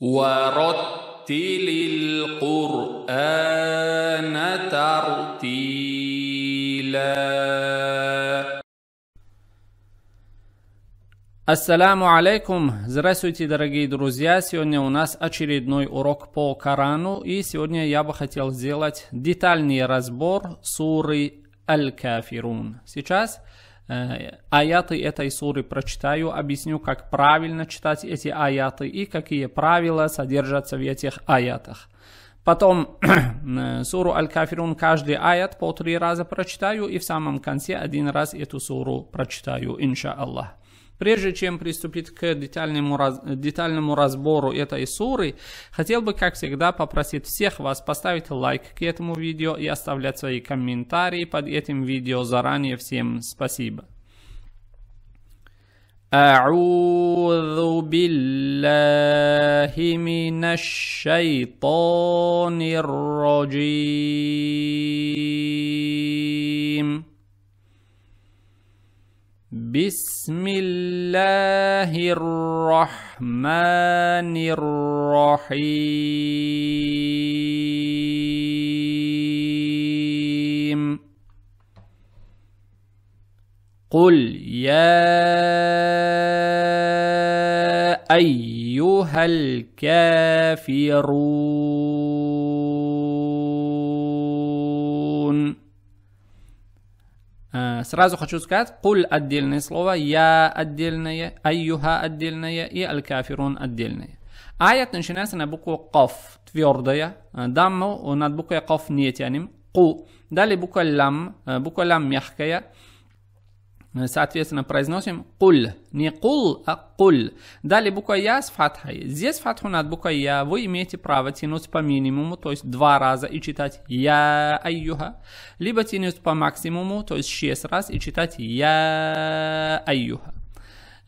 ورتل القرآن ترتيلا Ассаламу алейкум! Здравствуйте, дорогие друзья! Сегодня у нас очередной урок по Корану, и сегодня я бы хотел сделать детальный разбор суры Аль-Кафирун. Сейчас Э, аяты этой суры прочитаю, объясню, как правильно читать эти аяты и какие правила содержатся в этих аятах. Потом э, суру Аль-Кафирун каждый аят по три раза прочитаю и в самом конце один раз эту суру прочитаю, иншаллах. Прежде чем приступить к детальному, раз, детальному разбору этой суры, хотел бы, как всегда, попросить всех вас поставить лайк к этому видео и оставлять свои комментарии под этим видео заранее. Всем спасибо. أعوذ بالله من الشيطان الرجيم بسم الله الرحمن الرحيم قل يا ايها الكافرون Сразу хочу сказать, куль отдельное слово, я отдельное, айюха отдельное и аль-кафирун отдельное. Аят начинается на букву каф, твердая. Дамму над буквой каф не тянем. Ку. Далее буква лям, буква лям мягкая. Ну соответственно, произносим куль. Не кул, а куль. Далее буква я с фатхой. Здесь фатху над буквой я. Вы имеете право тянуть по минимуму, то есть два раза и читать я айюха. Либо тянуть по максимуму, то есть шесть раз и читать я айюха.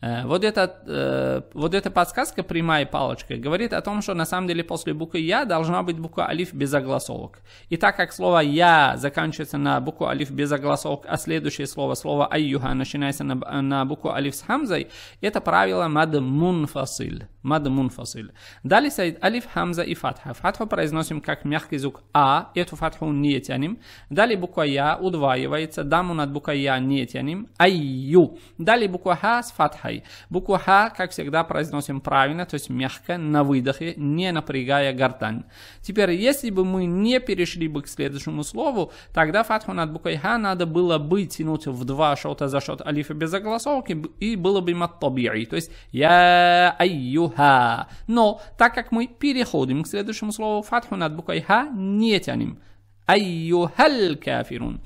Э, вот, эта, э, вот эта подсказка прямая палочка говорит о том, что на самом деле после буквы «я» должна быть буква «алиф» без огласовок. И так как слово «я» заканчивается на букву «алиф» без огласовок, а следующее слово, слово «аюха» начинается на, на букву «алиф» с хамзой, это правило «мадмунфасиль». «Мадмунфасиль». Далее стоит «алиф», «хамза» и «фатха». «Фатху» произносим как мягкий звук «а», эту «фатху» не тянем. Далее буква «я» удваивается, даму над буквой «я» не тянем. «Айю». Далее буква «ха» с «фатхой» хай. Букву ха, как всегда, произносим правильно, то есть мягко, на выдохе, не напрягая гортань. Теперь, если бы мы не перешли бы к следующему слову, тогда фатху над буквой ха надо было бы тянуть в два шота за счет алифа без огласовки, и было бы маттабири, то есть я айюха. Но, так как мы переходим к следующему слову, фатху над буквой ха не тянем. Айюхаль кафирун.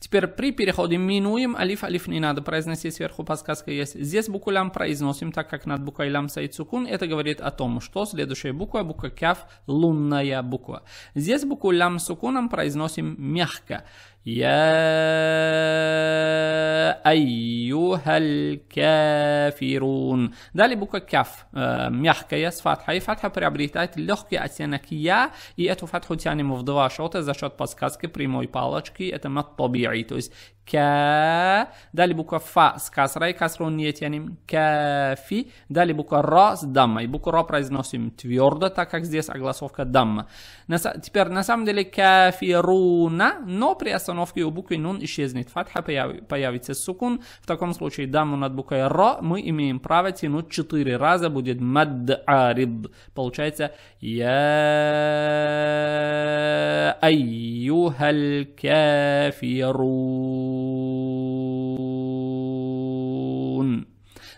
Теперь при переходе минуем алиф, алиф не надо произносить, сверху подсказка есть. Здесь букву лям произносим, так как над буквой лям стоит сукун. Это говорит о том, что следующая буква, буква кяф, лунная буква. Здесь букву лям с сукуном произносим мягко. Я ай. Далее буква دالي بوكا كاف ميحكا يس فتحة فتحة приобретает легкий оттенок я, и эту фатху тянем в два шота за счет подсказки прямой палочки, это мат то есть ка, далее буква фа с касрой, касру не тянем, кафи, далее буква ра с даммой, букву ра произносим твердо, так как здесь огласовка дамма. На, теперь на самом деле кафируна, но при остановке у буквы нун исчезнет фатха, появится сукун, в таком случае даму над буквой ро мы имеем право тянуть четыре раза, будет мад арид Получается я айюхаль кафирун.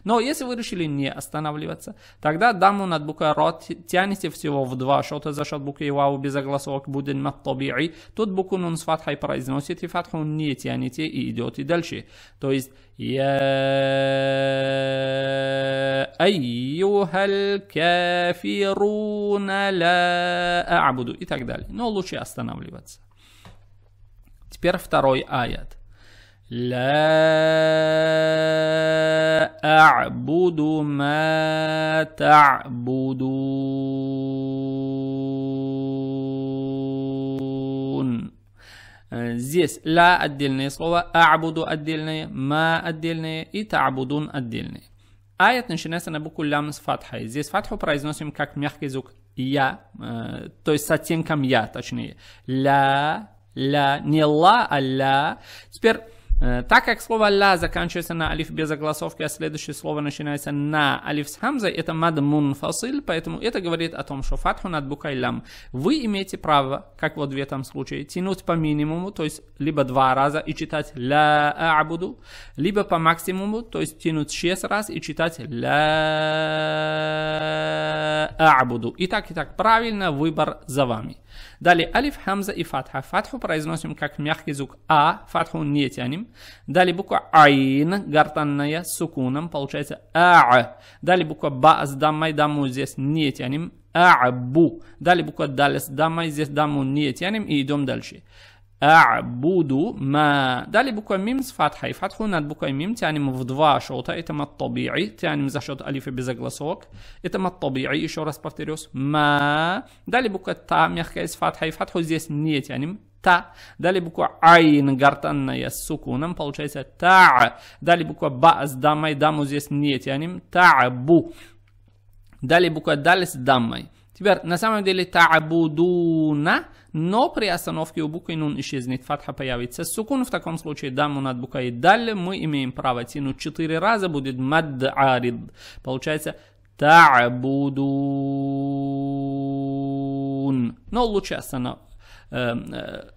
Но если вы решили не останавливаться, тогда даму над буквой рот тянете всего в два шота за счет буквы вау без огласовок будет маттаби'и. Тут букву нун с фатхой произносите, фатху не тянете и идете дальше. То есть يا أيها الكافرون لا أعبد и так далее. Но лучше останавливаться. Теперь второй аят. لا أعبد ما تعبدون Здесь ла, отдельные слова, а'буду отдельные, ма отдельные и та'будун отдельные. Аят начинается на букву лям с фатхой. Здесь фатху произносим как мягкий звук я, э, то есть с оттенком я, точнее. ла, ла, не ла, а ла. Теперь Э, так как слово «ла» заканчивается на алиф без огласовки, а следующее слово начинается на алиф с хамзой, это мад мунфасиль, поэтому это говорит о том, что фатху над буквой лам. Вы имеете право, как вот в этом случае, тянуть по минимуму, то есть либо два раза и читать «ла абуду», либо по максимуму, то есть тянуть шесть раз и читать «ла абуду». И так, и так, правильно, выбор за вами. Далее алиф, хамза и фатха. Фатху произносим как мягкий звук а, фатху не тянем. Далее буква айн, гортанная, с сукуном, получается а. Далее буква ба с даммой, даму здесь не тянем. А'бу. Далее буква даль с даммой, здесь даму не тянем и идем дальше. أعبد ма, Далее буква мим с фатхой. Фатху над буквой мим тянем в два шота. Это маттаби'i. Тянем за счет алифа без огласовок. Это маттаби'i. Еще раз повторюсь. Ма. Далее буква та мягкая с фатхой. Фатху здесь не тянем. Та. Далее буква айн гортанная с сукуном. Получается та. Далее буква ба с дамой. Даму здесь не тянем. Та бу. Далее буква даль с дамой. Теперь, на самом деле, та'абудуна, но при остановке у буквы нун исчезнет, фатха появится сукун. В таком случае даму над буквой даль мы имеем право тянуть четыре раза, будет мад арид. Получается та'абудун. Но лучше останов... Эм, э,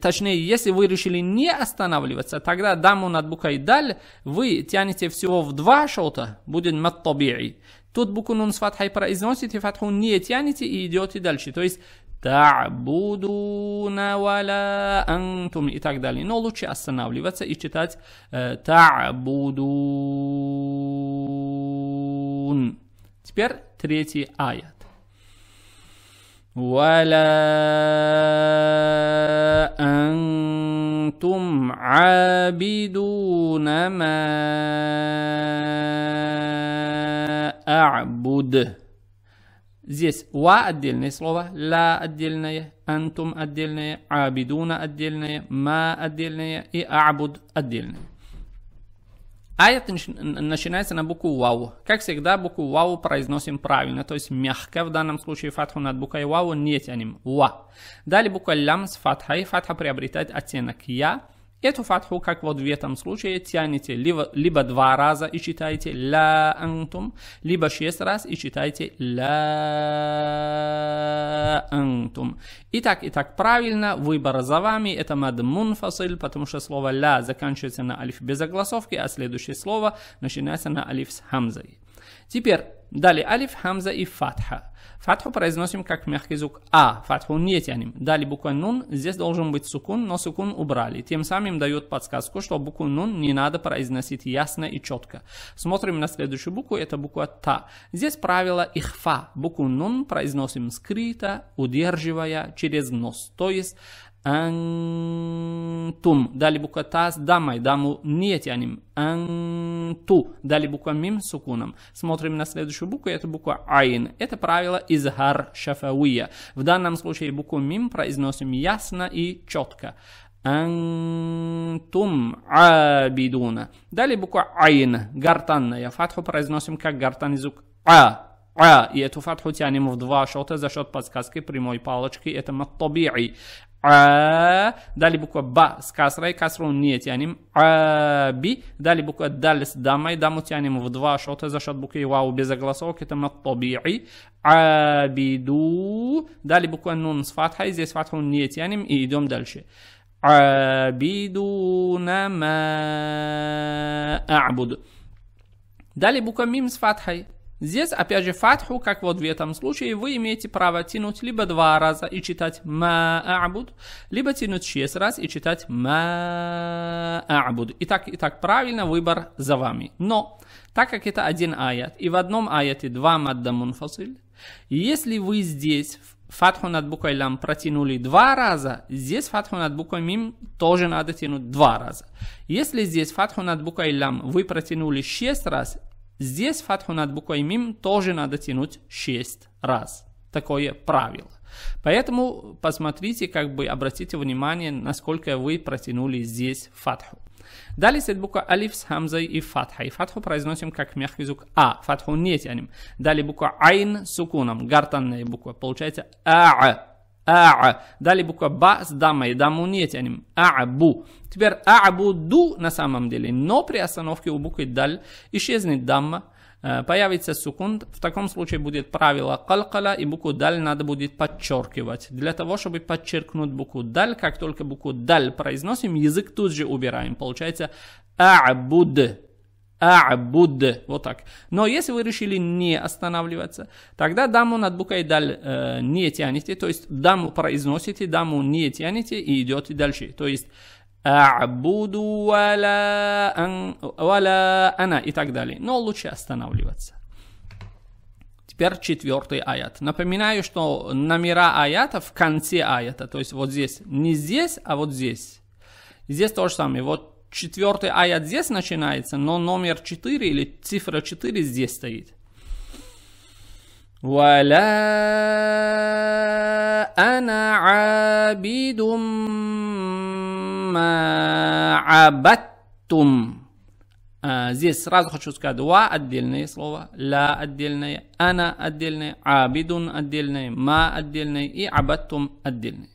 точнее, если вы решили не останавливаться, тогда даму над буквой даль вы тянете всего в два шота, будет маттабири. Тут букву нун с фатхой произносите, фатху не тянете и идете дальше. То есть Та'будуна вала антум и так далее. Но лучше останавливаться и читать э, Та'будун. Теперь третий аят. ولا антум عابدون ما А'буд. Здесь ва отдельное слово, ла отдельное, антум отдельное, абидуна отдельное, ма отдельное и абуд отдельное. Аят начинается на букву вау. Как всегда, букву вау произносим правильно, то есть мягко. В данном случае фатху над буквой вау не тянем. Ва. Далее буква лям с фатхой. Фатха приобретает оттенок я. Эту фатху, как вот в этом случае, тянете либо, либо два раза и читаете ла антум, либо шесть раз и читаете ла антум. И так, и так правильно, выбор за вами, это мад мунфасиль, потому что слово ла заканчивается на алиф без огласовки, а следующее слово начинается на алиф с хамзой. Теперь далее алиф, хамза и фатха. Фатху произносим как мягкий звук А, фатху не тянем. Далее буква нун, здесь должен быть сукун, но сукун убрали. Тем самым дают подсказку, что букву нун не надо произносить ясно и четко. Смотрим на следующую букву, это буква та. Здесь правило ихфа. Букву нун произносим скрыто, удерживая через нос. То есть антум, دالي буква таз, дамай, даму нет яним анту дали буква мим сукуном. Смотрим на следующую букву, это буква айн. Это правило изгар шафауия. В данном случае букву мим произносим ясно и четко. Антум абидуна. Далее буква айн, гортанная. Фатху произносим как гартан из а. А, и эту фатху тянем в два шота за счет подсказки прямой палочки, это маттаби'и а, далее буква ба с касрой, касру не тянем, а, би, далее буква даль с дамой, даму тянем в два шота за счет буквы вау без огласовки, это маттаби'i, абиду, далее буква нун с фатхой, здесь фатху не тянем и идем дальше. Абидуна ма а'буду. Далее буква мим с фатхой. Здесь, опять же, фатху, как вот в этом случае, вы имеете право тянуть либо два раза и читать ма'абуд, либо тянуть шесть раз и читать ма'абуд. Итак, итак, правильно, выбор за вами. Но, так как это один аят, и в одном аяте два мадда мунфасиль, если вы здесь фатху над буквой лам протянули два раза, здесь фатху над буквой мим тоже надо тянуть два раза. Если здесь фатху над буквой лам вы протянули шесть раз, Здесь фатху над буквой мим тоже надо тянуть 6 раз. Такое правило. Поэтому посмотрите, как бы обратите внимание, насколько вы протянули здесь фатху. Далее стоит буква алиф с хамзой и фатхой. Фатху произносим как мягкий звук а, фатху не тянем. Далее буква айн с сукуном, гортанная буква. Получается аа аа. Далее буква ба с дамой, даму не тянем, аабу. Теперь аабуду на самом деле, но при остановке у буквы даль исчезнет дамма, э, появится секунд в таком случае будет правило калкала и букву даль надо будет подчеркивать. Для того, чтобы подчеркнуть букву даль, как только букву даль произносим, язык тут же убираем. Получается аабуд. А'буд. Вот так. Но если вы решили не останавливаться, тогда даму над букой даль э, не тянете. То есть даму произносите, даму не тянете и идете дальше. То есть А'буду вала, ан, вала она и так далее. Но лучше останавливаться. Теперь четвертый аят. Напоминаю, что номера аята в конце аята. То есть вот здесь. Не здесь, а вот здесь. Здесь то же самое. Вот четвертый аят здесь начинается, но номер 4 или цифра 4 здесь стоит. ولا أنا عابد ما عبدتم Здесь сразу хочу сказать, два отдельные слова, ла отдельное, она отдельное, абидун отдельное, ма отдельное и абаттум отдельное.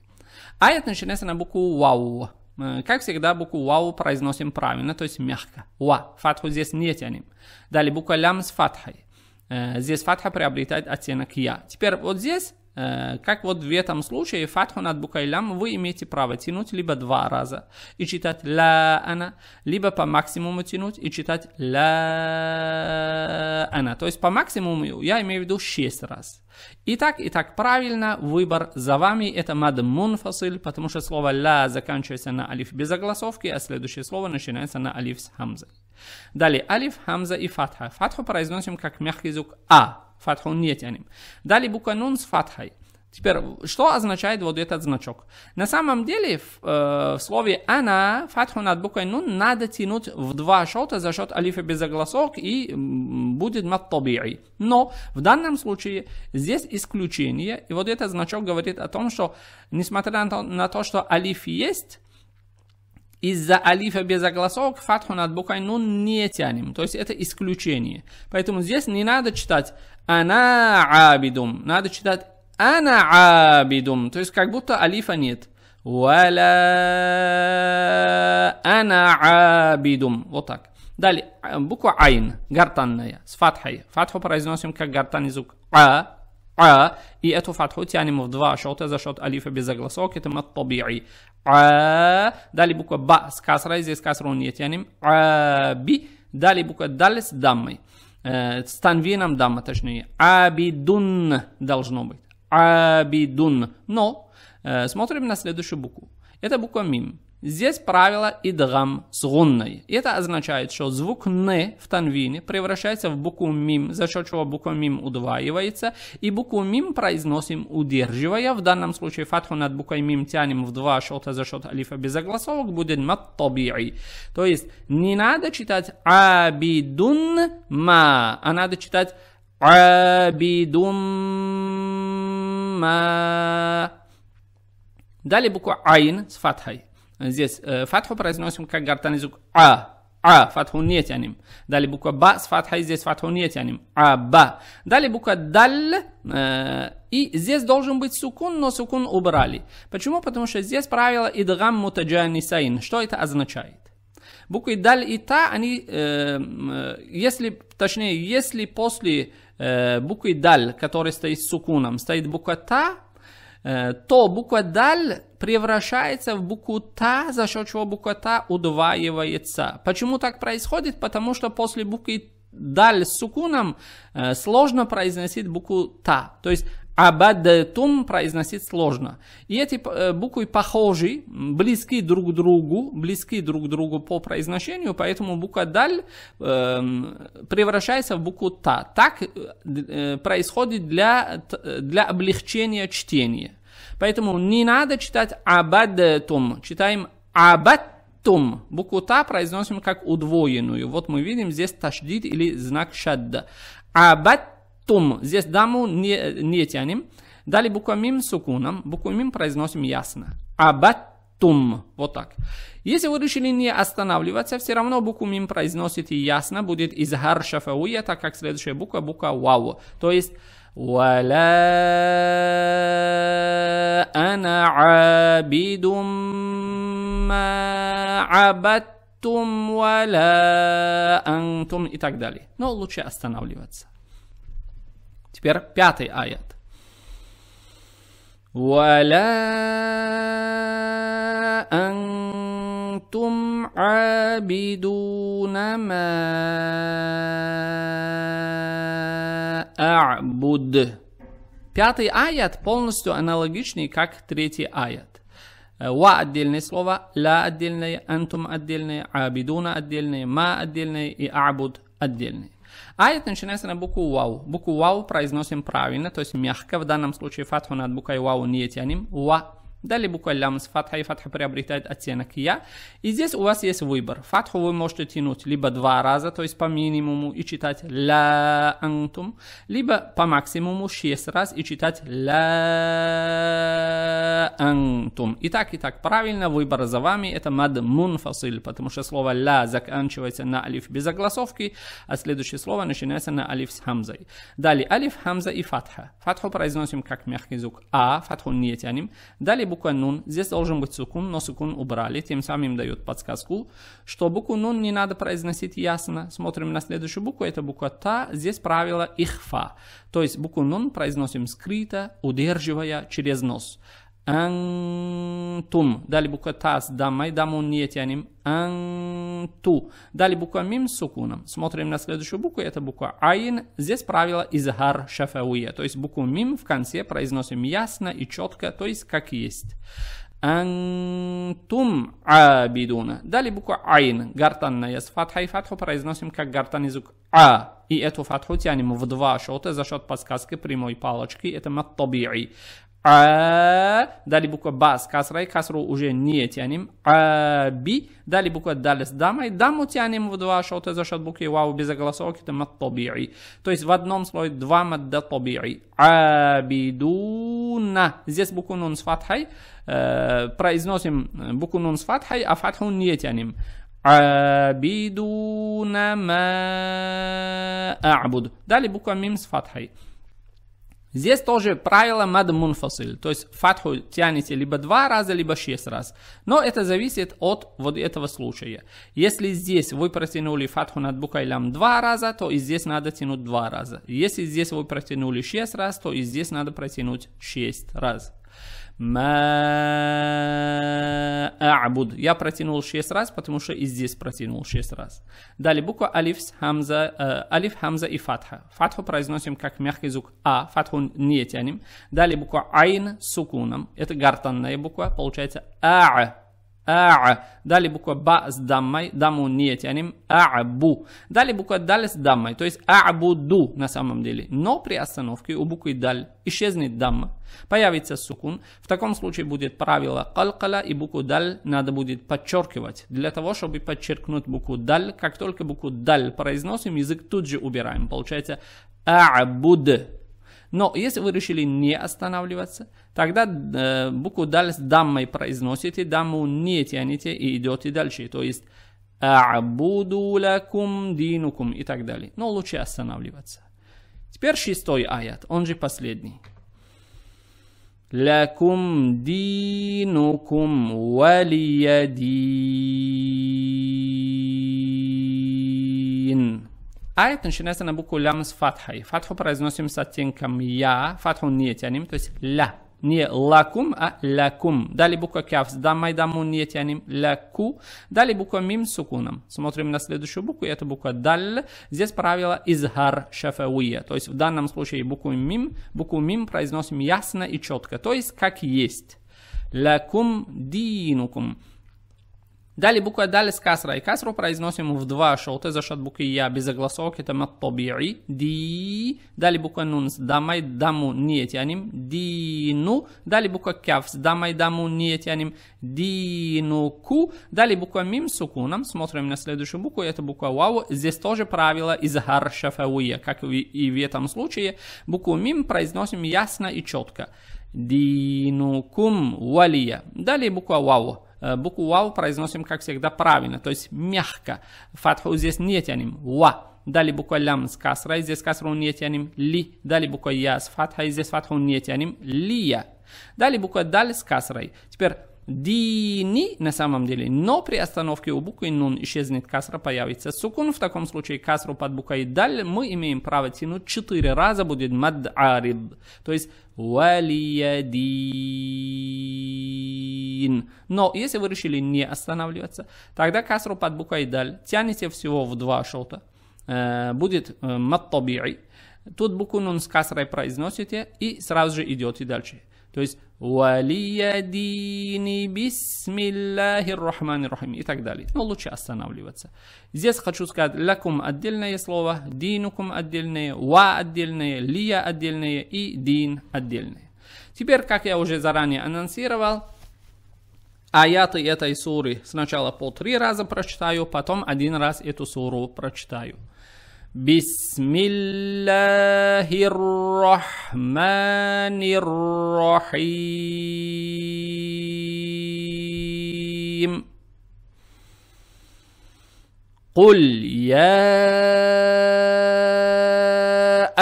Аят начинается на букву вау. Э, как всегда, букву вау произносим правильно, то есть мягко. Ва. Фатху здесь не тянем. Далее буква лям с фатхой. Э, здесь фатха приобретает оттенок я. Теперь вот здесь Э, как вот в этом случае фатху над буквой лям вы имеете право тянуть либо два раза и читать ла она, либо по максимуму тянуть и читать ла она. То есть по максимуму я имею в виду шесть раз. И так, и так правильно, выбор за вами, это мад мунфасиль, потому что слово ла заканчивается на алиф без огласовки, а следующее слово начинается на алиф с хамзой. Далее, алиф, хамза и фатха. Фатху произносим как мягкий звук а, фатху не тянем. Далее буква нун с фатхой. Теперь, что означает вот этот значок? На самом деле, в, э, в слове «она» фатху над буквой «нун» надо тянуть в два шота за счет алифа без огласок и будет маттаби'и. Но в данном случае здесь исключение, и вот этот значок говорит о том, что несмотря на то, на то что алиф есть, из-за алифа без огласок фатху над буквой нун не тянем. То есть это исключение. Поэтому здесь не надо читать Она абидум. Надо читать она абидум. То есть как будто алифа нет. Вала она абидум. Вот так. Далее, буква Айн, гортанная, с фатхой. Фатху произносим как гортанный звук. А, а, и эту фатху тянем в два шота за шот алифа без загласок, это маттаби'и. А, далее буква Ба с касрой, здесь касру не тянем. А, Би, далее буква Дал с даммой. Э, с танвином точнее. Абидун должно быть. Абидун. Но э, смотрим на следующую букву. Это буква мим. Здесь правило идгам с гунной. Это означает, что звук «н» в танвине превращается в букву «мим», за счет чего буква «мим» удваивается, и букву «мим» произносим удерживая. В данном случае фатху над буквой «мим» тянем в два счета за счет алифа без огласовок, будет «маттаби'и». То есть не надо читать «абидун ма», а надо читать «абидум ма». Далее буква «айн» с фатхой. Здесь э, фатху произносим как гортанный звук а. А, фатху не тянем. Далее буква ба с фатхой, здесь фатху не тянем. А, ба. Далее буква даль. Э, и здесь должен быть сукун, но сукун убрали. Почему? Потому что здесь правило идгам саин. Что это означает? Буквы даль и та, они, э, э, если, точнее, если после э, буквы даль, которая стоит с сукуном, стоит буква та, э, то буква даль превращается в букву Та, за счет чего буква Та удваивается. Почему так происходит? Потому что после буквы Даль с сукуном э, сложно произносить букву Та. То есть Абадтум произносить сложно. И эти э, буквы похожи, близки друг к другу, близки друг к другу по произношению, поэтому буква даль э, превращается в букву та. Так э, э происходит для, э, для облегчения чтения. Поэтому не надо читать абадтум, читаем абаттум. Букву та произносим как удвоенную. Вот мы видим здесь ташдид или знак шадда. Абаттум. Здесь даму не, не тянем. Далее буква мим сукуном. Букву мим произносим ясно. Абаттум. Вот так. Если вы решили не останавливаться, все равно букву мим произносите ясно. Будет изгар шафауя, так как следующая буква буква вау. То есть ولا أنا عابد ما عبدتم ولا أنتم и так далее. Но лучше останавливаться. Теперь пятый аят. ولا أنتم عابدون ما а'буд. Пятый аят полностью аналогичный, как третий аят. Э, Ва отдельное слово, ла отдельное, антум отдельное, абидуна отдельное, ма отдельное и абуд отдельное. Аят начинается на букву вау. Букву вау произносим правильно, то есть мягко. В данном случае фатху над буквой вау не тянем. Ва. Далее буква лям с фатхой. Фатха приобретает оттенок я. И здесь у вас есть выбор. Фатху вы можете тянуть либо два раза, то есть по минимуму, и читать ла антум, либо по максимуму шесть раз и читать ла антум. И так, и так. Правильно, выбор за вами. Это мад мунфасиль, потому что слово ла заканчивается на алиф без огласовки, а следующее слово начинается на алиф с хамзой. Далее алиф, хамза и фатха. Фатху произносим как мягкий звук а, фатху не тянем. Далее буква нун. Здесь должен быть сукун, но сукун убрали, тем самым дают подсказку, что букву нун не надо произносить ясно. Смотрим на следующую букву, это буква та, здесь правило ихфа. То есть букву нун произносим скрыто, удерживая через нос антум, دالي буква таз, дамой, даму нет, я ним анту. Далее буква мим с сукуном. Смотрим на следующую букву, это буква айн. Здесь правило изгар шафауя, то есть букву мим в конце произносим ясно и четко, то есть как есть. Антум абидуна. Далее буква айн. Гартанная с фатхой. Фатху произносим как гартан язык а. И эту фатху тянем в два шота за счет подсказки прямой палочки. Это маттаби'и а, далее буква ба касра и касру уже не тянем, а, би, далее буква далес, с и даму тянем в два шота за счет буквы вау без огласовки, это маттобири. То есть в одном слое два маддатобири. Абидуна. Здесь букву нун с фатхой, э, произносим э, букву нун с фатхой, а фатху не тянем. Абидуна ма а'буд. Далее буква мим с фатхой. Здесь тоже правило мад мунфасиль, то есть фатху тянете либо два раза, либо шесть раз. Но это зависит от вот этого случая. Если здесь вы протянули фатху над букайлям два раза, то и здесь надо тянуть два раза. Если здесь вы протянули шесть раз, то и здесь надо протянуть шесть раз. Ма а'буд. Я протянул 6 раз, потому что и здесь протянул 6 раз. Далее буква алиф, хамза, э, алиф, хамза и фатха. Фатху произносим как мягкий звук а, фатху не тянем. Далее буква айн с сукуном. Это гортанная буква, получается аа. А. Далее буква Ба с дамой, Даму не тянем. А'бу. Далее буква Даль с дамой, То есть А'буду на самом деле. Но при остановке у буквы Даль исчезнет дамма. Появится сукун. В таком случае будет правило Калкала и букву Даль надо будет подчеркивать. Для того, чтобы подчеркнуть букву Даль, как только букву Даль произносим, язык тут же убираем. Получается А'буд. Но если вы решили не останавливаться, тогда э, букву даль с даммой произносите, даму не тянете и идете дальше. То есть «А'буду лакум динукум» и так далее. Но лучше останавливаться. Теперь шестой аят, он же последний. «Лакум динукум валия Алиф начинается на букву лям с фатхой. Фатху произносим с оттенком я, фатху не тянем, то есть ля. Не лакум, а лякум. Далее буква кяф с даммой даму не тянем, ляку. Далее буква мим с сукуном. Смотрим на следующую букву, это буква даль. Здесь правило изгар шафауия. То есть в данном случае букву мим, букву мим произносим ясно и четко, то есть как есть. Лакум динукум. Далее буква даль с касра. И касру произносим в два шоута за счет буквы я без огласовки. Это маттабири. Ди. Далее буква нун с дамай даму не тянем. Дину. Далее буква кяф с дамай даму не тянем. Дину ку. Далее буква мим с укуном. Смотрим на следующую букву. Это буква вау. Здесь тоже правило из харшафауя. Как и в этом случае. Букву мим произносим ясно и четко. Динукум валия. Далее буква вау. Э, букву вал произносим, как всегда, правильно, то есть мягко. Фатху здесь не тянем. Ва. Далее буква лям с касрой, здесь касру не тянем. Ли. Далее буква я с фатхой, здесь фатху не тянем. Лия. Далее буква даль с касрой. Теперь дини на самом деле, но при остановке у буквы нун исчезнет касра, появится сукун. В таком случае касру под буквой даль мы имеем право тянуть четыре раза, будет мад ариб. То есть валиядин. Но если вы решили не останавливаться, тогда касру под буквой даль тянете всего в два шота. Э, будет э, мад Тут букву нун с касрой произносите и сразу же идете дальше. То есть «Валиядини бисмиллахи рахмани рахим» и так далее. Но ну, лучше останавливаться. Здесь хочу сказать «лакум» отдельное слово, «динукум» отдельное, «ва» отдельное, «лия» отдельное и «дин» отдельное. Теперь, как я уже заранее анонсировал, аяты этой суры сначала по три раза прочитаю, потом один раз эту суру прочитаю. بسم الله الرحمن الرحيم قل يا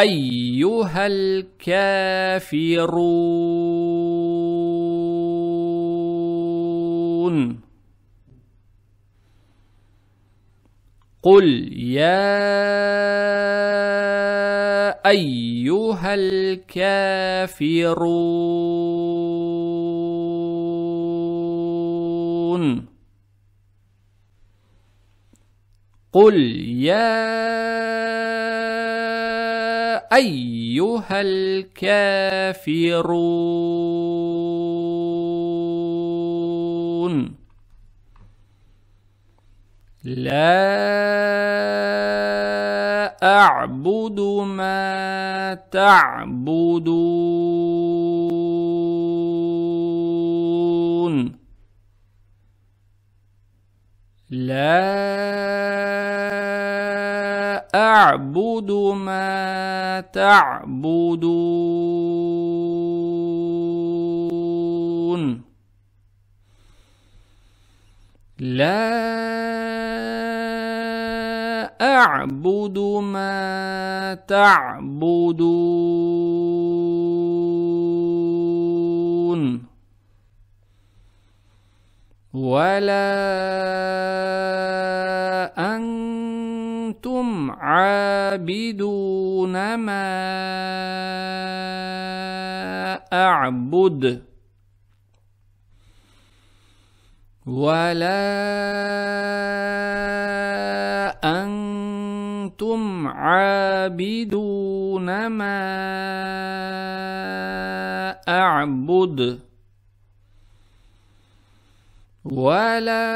ايها الكافرون قل يا ايها الكافرون قل يا ايها الكافرون لا أعبد ما تعبدون لا أعبد ما تعبدون لا أعبد ما تعبدون ولا أنتم عابدون ما أعبد ولا أنتم عابدون ما أعبد ولا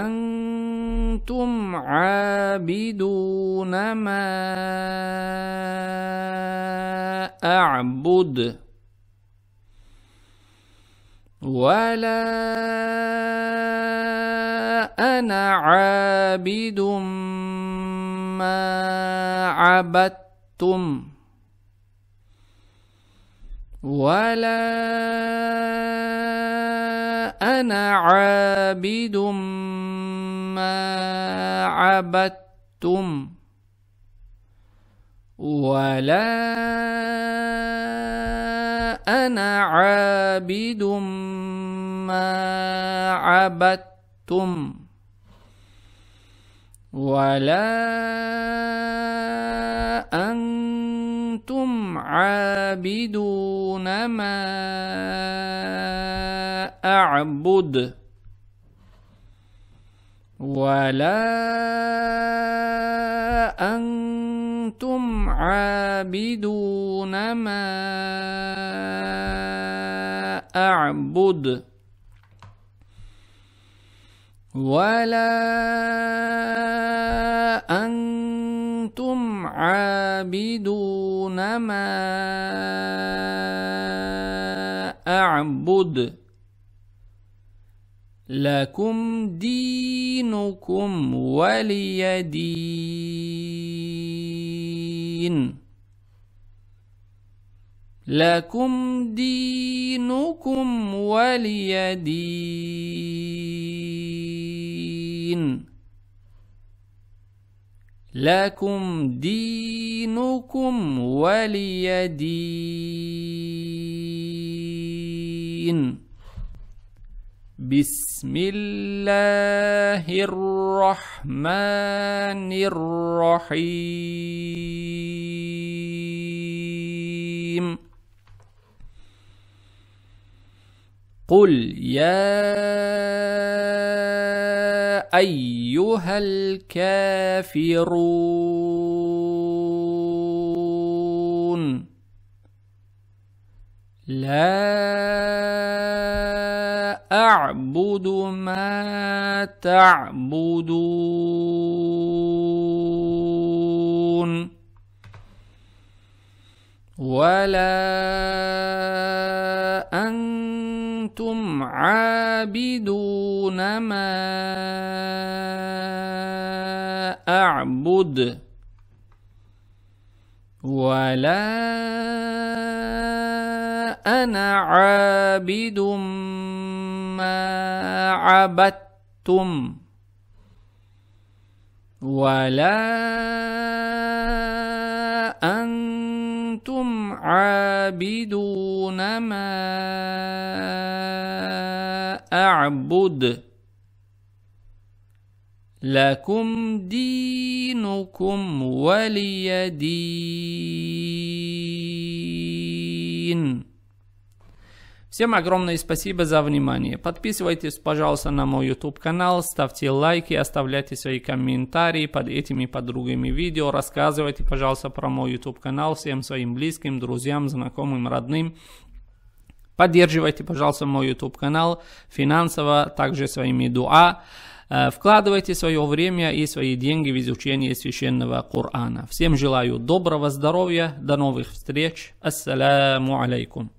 أنتم عابدون ما أعبد ولا أنا عابد ما عبدتم ولا أنا عابد ما عبدتم ولا أنا عابد ما عبدتم ولا أنتم عابدون ما أعبد ولا أنتم عابدون ما أعبد ولا أنتم عابدون ما أعبد لكم دينكم ولي دين لكم دينكم ولي دين لكم دينكم ولي دين بسم الله الرحمن الرحيم قل يا ايها الكافرون لا اعبد ما تعبدون ولا أنتم عابدون ما أعبد ولا أنا عابد ما عبدتم ولا عابدون ما أعبد لكم دينكم ولي دين Всем огромное спасибо за внимание. Подписывайтесь, пожалуйста, на мой YouTube канал, ставьте лайки, оставляйте свои комментарии под этими и под другими видео. Рассказывайте, пожалуйста, про мой YouTube канал всем своим близким, друзьям, знакомым, родным. Поддерживайте, пожалуйста, мой YouTube канал финансово, также своими дуа. Э, вкладывайте свое время и свои деньги в изучение священного Корана. Всем желаю доброго здоровья, до новых встреч. Ассаляму алейкум.